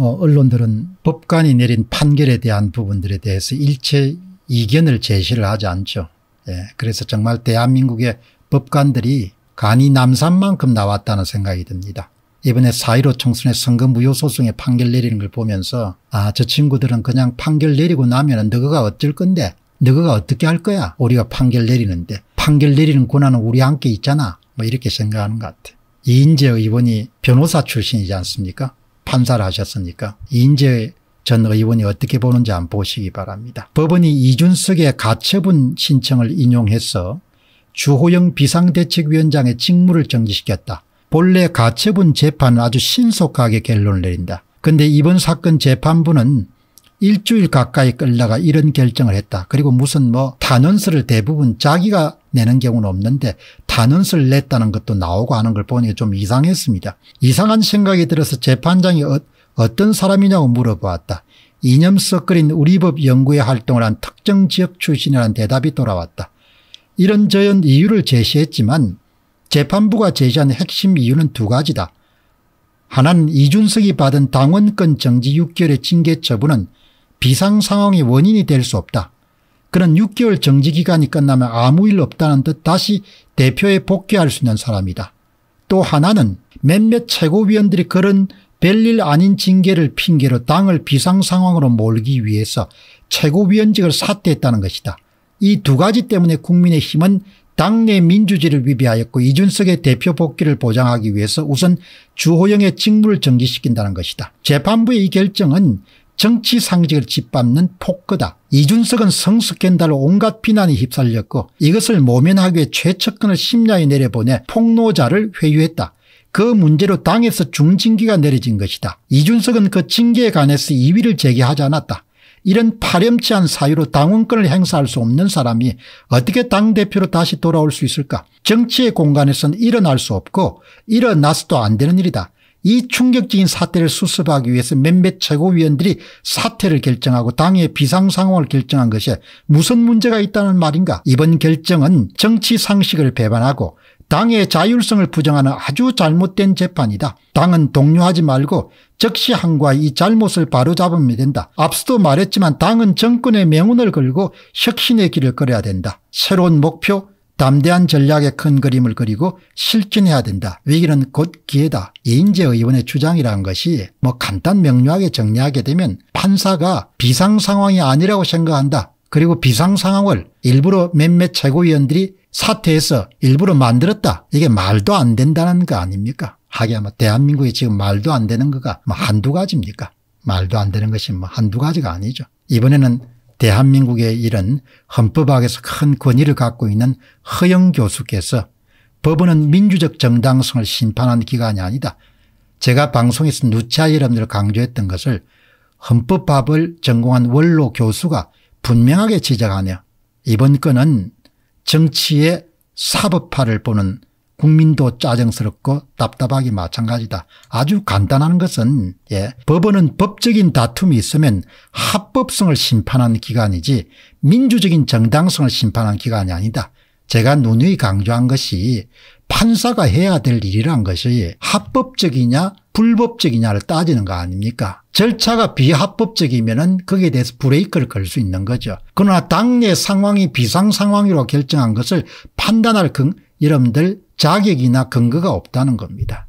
뭐 언론들은 법관이 내린 판결에 대한 부분들에 대해서 일체 이견을 제시를 하지 않죠. 예. 그래서 정말 대한민국의 법관들이 간이 남산만큼 나왔다는 생각이 듭니다. 이번에 4.15 총선의 선거 무효 소송의 판결 내리는 걸 보면서 아 저 친구들은 그냥 판결 내리고 나면 너가 어쩔 건데 너가 어떻게 할 거야 우리가 판결 내리는데 판결 내리는 권한은 우리 함께 있잖아 뭐 이렇게 생각하는 것 같아. 이인재 의원이 변호사 출신이지 않습니까 판사를 하셨으니까 인재 전 의원이 어떻게 보는지 안 보시기 바랍니다. 법원이 이준석의 가처분 신청을 인용해서 주호영 비상대책위원장의 직무를 정지시켰다. 본래 가처분 재판은 아주 신속하게 결론을 내린다. 근데 이번 사건 재판부는 일주일 가까이 끌다가 이런 결정을 했다. 그리고 무슨 뭐 탄원서를 대부분 자기가 내는 경우는 없는데 단언서를 냈다는 것도 나오고 하는 걸 보니 좀 이상했습니다. 이상한 생각이 들어서 재판장이 어, 떤 사람이냐고 물어보았다. 이념 섞어린 우리법 연구의 활동을 한 특정 지역 출신이라는 대답이 돌아왔다. 이런저런 이유를 제시했지만 재판부가 제시한 핵심 이유는 두 가지다. 하나는 이준석이 받은 당원권 정지 6개월의 징계 처분은 비상 상황의 원인이 될 수 없다. 그런 6개월 정지 기간이 끝나면 아무 일 없다는 듯 다시 대표에 복귀할 수 있는 사람이다. 또 하나는 몇몇 최고위원들이 그런 별일 아닌 징계를 핑계로 당을 비상상황으로 몰기 위해서 최고위원직을 사퇴했다는 것이다. 이 두 가지 때문에 국민의힘은 당내 민주주의를 위배하였고 이준석의 대표 복귀를 보장하기 위해서 우선 주호영의 직무를 정지시킨다는 것이다. 재판부의 이 결정은 정치 상식을 짓밟는 포크다 이준석은 성숙캔달로 온갖 비난이 휩쓸렸고 이것을 모면하기 위해 최측근을 심야에 내려보내 폭로자를 회유했다. 그 문제로 당에서 중징계가 내려진 것이다. 이준석은 그 징계에 관해서 이위를 제기하지 않았다. 이런 파렴치한 사유로 당원권을 행사할 수 없는 사람이 어떻게 당대표로 다시 돌아올 수 있을까 정치의 공간에선 일어날 수 없고 일어나서도 안 되는 일이다. 이 충격적인 사태를 수습하기 위해서 몇몇 최고위원들이 사태를 결정하고 당의 비상상황을 결정한 것에 무슨 문제가 있다는 말인가 이번 결정은 정치 상식을 배반하고 당의 자율성을 부정하는 아주 잘못된 재판이다. 당은 독려하지 말고 적시항과 이 잘못을 바로잡으면 된다. 앞서도 말했지만 당은 정권의 명운을 걸고 혁신의 길을 걸어야 된다. 새로운 목표 담대한 전략의 큰 그림을 그리고 실천해야 된다. 위기는 곧 기회다. 이인재 의원의 주장이라는 것이 뭐 간단 명료하게 정리하게 되면 판사가 비상 상황이 아니라고 생각한다. 그리고 비상 상황을 일부러 몇몇 최고위원들이 사퇴해서 일부러 만들었다. 이게 말도 안 된다는 거 아닙니까? 하게 아마 대한민국이 지금 말도 안 되는 거가 뭐 한두 가지입니까? 말도 안 되는 것이 뭐 한두 가지가 아니죠. 이번에는 대한민국의 이런 헌법학에서 큰 권위를 갖고 있는 허영 교수께서 법원은 민주적 정당성을 심판하는 기관이 아니다. 제가 방송에서 누차 여러분들 강조했던 것을 헌법밥을 전공한 원로 교수가 분명하게 지적하며 이번 건은 정치의 사법화를 보는 국민도 짜증스럽고 답답하기 마찬가지다. 아주 간단한 것은 예, 법원은 법적인 다툼이 있으면 합법성을 심판하는 기관이지 민주적인 정당성을 심판하는 기관이 아니다. 제가 누누이 강조한 것이 판사가 해야 될 일이란 것이 합법적이냐 불법적이냐를 따지는 거 아닙니까 절차가 비합법적이면 은 거기에 대해서 브레이크를 걸 수 있는 거죠. 그러나 당내 상황이 비상상황으로 결정한 것을 판단할 그 여러분들 자격이나 근거가 없다는 겁니다.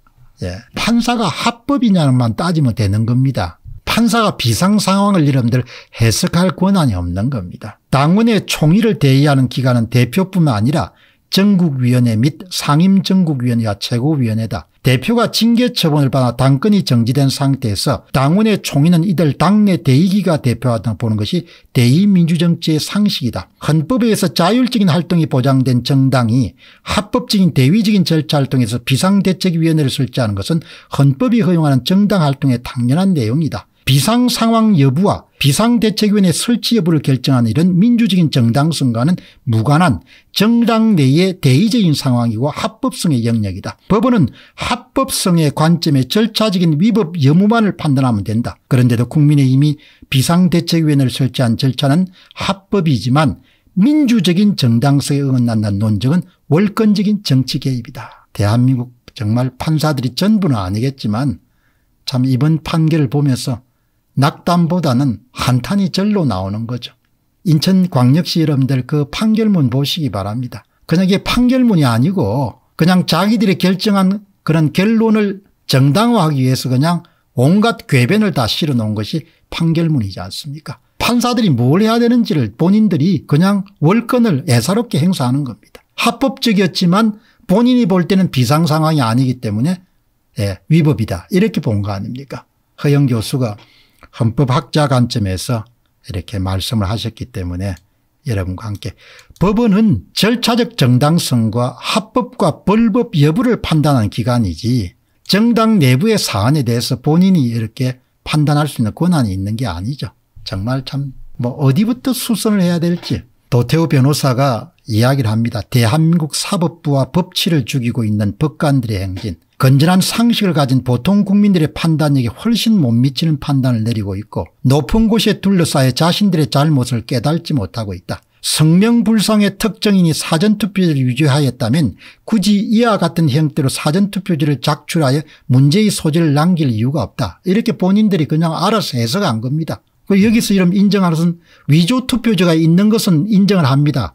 예. 판사가 합법이냐만 따지면 되는 겁니다. 판사가 비상 상황을 여러분들 해석할 권한이 없는 겁니다. 당원의 총의를 대의하는 기관은 대표뿐만 아니라 전국위원회 및 상임전국위원회와 최고위원회다. 대표가 징계 처분을 받아 당권이 정지된 상태에서 당원의 총인은 이들 당내 대의기가 대표하다 보는 것이 대의민주정치의 상식이다. 헌법에 의해서 자율적인 활동이 보장된 정당이 합법적인 대위적인 절차를 통해서 비상대책위원회를 설치하는 것은 헌법이 허용하는 정당 활동의 당연한 내용이다. 비상상황 여부와 비상대책위원회 설치 여부를 결정하는 이런 민주적인 정당성과는 무관한 정당 내의 대의적인 상황이고 합법성의 영역이다. 법원은 합법성의 관점에 절차적인 위법 여무만을 판단하면 된다. 그런데도 국민의힘이 비상대책위원회를 설치한 절차는 합법이지만 민주적인 정당성에 어긋난다는 논증은 월권적인 정치 개입이다. 대한민국 정말 판사들이 전부는 아니겠지만 참 이번 판결을 보면서 낙담보다는 한탄이 절로 나오는 거죠. 인천광역시 여러분들 그 판결문 보시기 바랍니다. 그냥 이게 판결문이 아니고 그냥 자기들이 결정한 그런 결론을 정당화하기 위해서 그냥 온갖 궤변을 다 실어 놓은 것이 판결문이지 않습니까 판사들이 뭘 해야 되는지를 본인들이 그냥 월권을 애사롭게 행사하는 겁니다. 합법적이었지만 본인이 볼 때는 비상상황이 아니기 때문에 예, 위법이다 이렇게 본 거 아닙니까 허영 교수가 헌법학자 관점에서 이렇게 말씀을 하셨기 때문에 여러분과 함께 법원은 절차적 정당성과 합법과 벌법 여부를 판단하는 기관이지 정당 내부의 사안에 대해서 본인이 이렇게 판단할 수 있는 권한이 있는 게 아니죠. 정말 참 뭐 어디부터 수선을 해야 될지 도태우 변호사가 이야기를 합니다. 대한민국 사법부와 법치를 죽이고 있는 법관들의 행진 건전한 상식을 가진 보통 국민들의 판단력이 훨씬 못 미치는 판단을 내리고 있고 높은 곳에 둘러싸여 자신들의 잘못을 깨닫지 못하고 있다. 성명불성의 특정인이 사전투표지를 유지하였다면 굳이 이와 같은 형태로 사전투표지를 작출하여 문제의 소지를 남길 이유가 없다. 이렇게 본인들이 그냥 알아서 해석한 겁니다. 그 여기서 이런 인정하는 것은 위조투표지가 있는 것은 인정을 합니다.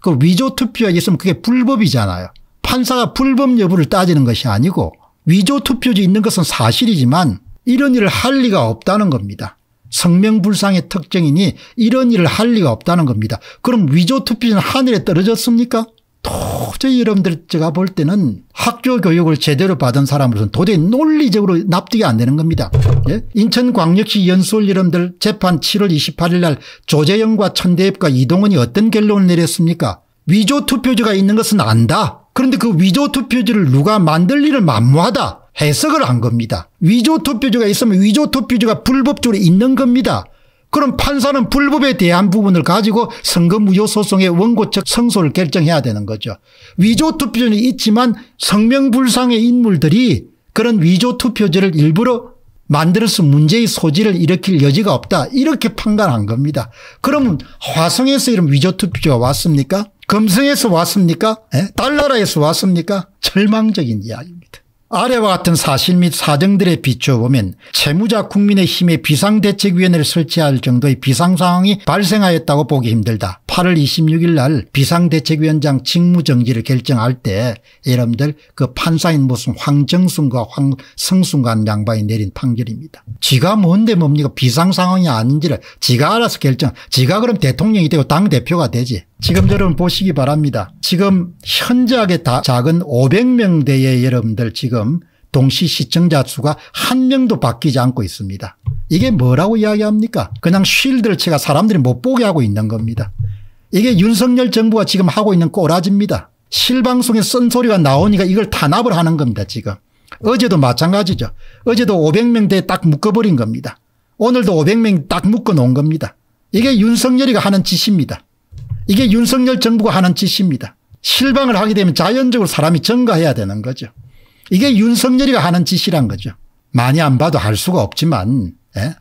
그 위조 투표에 있으면 그게 불법이잖아요. 판사가 불법 여부를 따지는 것이 아니고 위조 투표지 있는 것은 사실이지만 이런 일을 할 리가 없다는 겁니다. 성명불상의 특징이니 이런 일을 할 리가 없다는 겁니다. 그럼 위조 투표지는 하늘에 떨어졌습니까? 도저히 여러분들 제가 볼 때는 학교 교육을 제대로 받은 사람으로서는 도저히 논리적으로 납득이 안 되는 겁니다. 예? 인천광역시 연수원 여러분들 재판 7월 28일 날 조재영과 천대엽과 이동원이 어떤 결론을 내렸습니까? 위조 투표지가 있는 것은 안다. 그런데 그 위조 투표지를 누가 만들 일을 만무하다. 해석을 한 겁니다. 위조 투표지가 있으면 위조 투표지가 불법적으로 있는 겁니다. 그럼 판사는 불법에 대한 부분을 가지고 선거무효 소송의 원고 적 성소를 결정해야 되는 거죠. 위조 투표전이 있지만 성명불상의 인물들이 그런 위조 투표제를 일부러 만들어서 문제의 소지를 일으킬 여지가 없다 이렇게 판단한 겁니다. 그러면 화성에서 이런 위조 투표가 왔습니까? 금성에서 왔습니까? 에? 예? 달나라에서 왔습니까? 절망적인 이야기입니다. 아래와 같은 사실 및 사정들에 비춰보면 채무자 국민의힘의 비상대책위원회를 설치할 정도의 비상상황이 발생하였다고 보기 힘들다. 8월 26일 날 비상대책위원장 직무정지를 결정할 때 여러분들 그 판사인 무슨 황정순과 황성순간 양반이 내린 판결입니다. 지가 뭔데 뭡니까 비상상황이 아닌지를 지가 알아서 결정 지가 그럼 대통령이 되고 당대표가 되지. 지금 여러분 보시기 바랍니다. 지금 현저하게 다 작은 500명대의 여러분들 지금 동시 시청자 수가 한 명도 바뀌지 않고 있습니다. 이게 뭐라고 이야기합니까? 그냥 쉴드를 제가 사람들이 못 보게 하고 있는 겁니다. 이게 윤석열 정부가 지금 하고 있는 꼬라지입니다. 실방송에 쓴소리가 나오니까 이걸 탄압을 하는 겁니다 지금. 어제도 마찬가지죠. 어제도 500명대에 딱 묶어버린 겁니다. 오늘도 500명 딱 묶어놓은 겁니다. 이게 윤석열이가 하는 짓입니다. 이게 윤석열 정부가 하는 짓입니다. 실방을 하게 되면 자연적으로 사람이 증가해야 되는 거죠. 이게 윤석열이가 하는 짓이란 거죠. 많이 안 봐도 할 수가 없지만 예?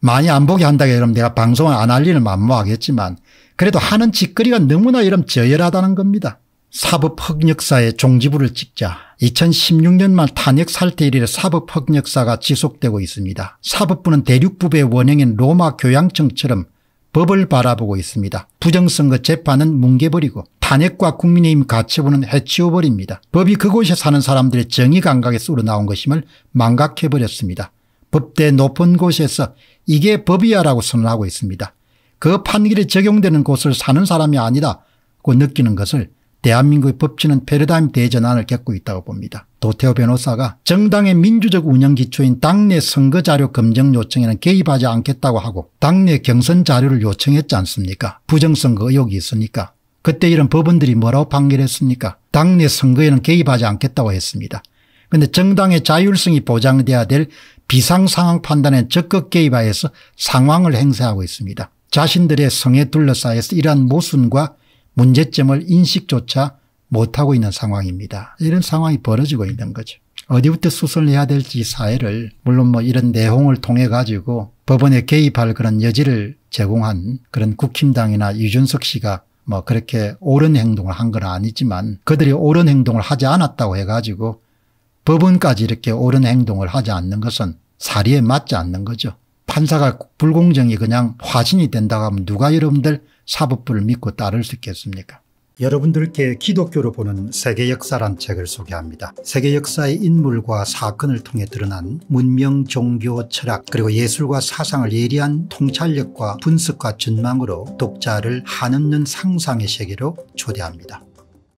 많이 안 보게 한다 고러면 내가 방송을 안 할 일은 만무하겠지만 그래도 하는 짓거리가 너무나 이런 저열하다는 겁니다. 사법흑역사의 종지부를 찍자 2016년말 탄핵 사태 이래 사법흑역사가 지속되고 있습니다. 사법부는 대륙부의 원형인 로마 교양청처럼 법을 바라보고 있습니다. 부정선거 재판은 뭉개버리고 탄핵과 국민의힘 가처분은 해치워버립니다. 법이 그곳에 사는 사람들의 정의감각에서 우러나온 것임을 망각해버렸습니다. 법대 높은 곳에서 이게 법이야라고 선언하고 있습니다. 그 판결이 적용되는 곳을 사는 사람이 아니라고 느끼는 것을 대한민국의 법치는 패러다임 대전환을 겪고 있다고 봅니다. 도태호 변호사가 정당의 민주적 운영 기초인 당내 선거자료 검증 요청에는 개입하지 않겠다고 하고 당내 경선 자료를 요청했지 않습니까 부정선거 의혹이 있으니까 그때 이런 법원들이 뭐라고 판결했습니까 당내 선거에는 개입하지 않겠다고 했습니다. 그런데 정당의 자율성이 보장돼야 될 비상상황 판단에 적극 개입하여서 상황을 행사하고 있습니다. 자신들의 성에 둘러싸여서 이러한 모순과 문제점을 인식조차 못하고 있는 상황입니다. 이런 상황이 벌어지고 있는 거죠. 어디부터 수술을 해야 될지 사회를 물론 뭐 이런 내홍을 통해 가지고 법원에 개입할 그런 여지를 제공한 그런 국힘당이나 유준석 씨가 뭐 그렇게 옳은 행동을 한 건 아니지만 그들이 옳은 행동을 하지 않았다고 해가지고 법원까지 이렇게 옳은 행동을 하지 않는 것은 사리에 맞지 않는 거죠. 판사가 불공정이 그냥 화신이 된다고 하면 누가 여러분들 사법부를 믿고 따를 수 있겠습니까 여러분들께 기독교로 보는 세계 역사란 책을 소개합니다. 세계 역사의 인물과 사건을 통해 드러난 문명, 종교, 철학 그리고 예술과 사상을 예리한 통찰력과 분석과 전망으로 독자를 한없는 상상의 세계로 초대합니다.